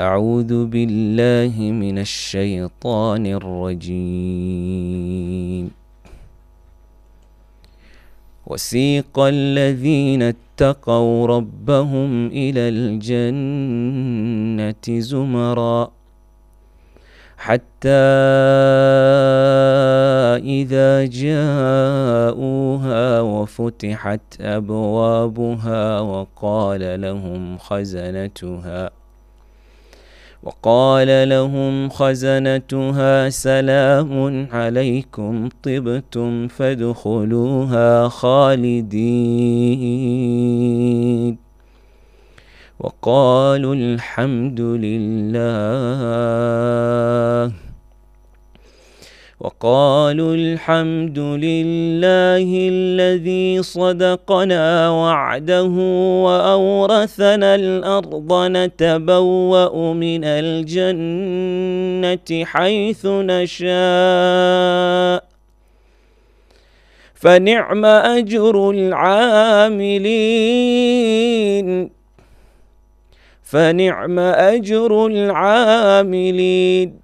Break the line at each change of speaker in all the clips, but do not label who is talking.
أعوذ بالله من الشيطان الرجيم
وسيق الذين اتقوا ربهم إلى الجنة زمرا حتى إذا جاءوها وفتحت أبوابها وقال لهم خزنتها وقال لهم خزنتها سلام عليكم طبتم فادخلوها
خالدين وقالوا الحمد لله
وقالوا الحمد لله الذي صدقنا وعده وأورثنا الأرض نتبوأ من الجنة حيث نشاء فنعم أجر العاملين فنعم أجر العاملين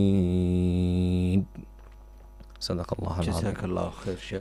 صدق الله العظيم جزاك
الله خير شيخ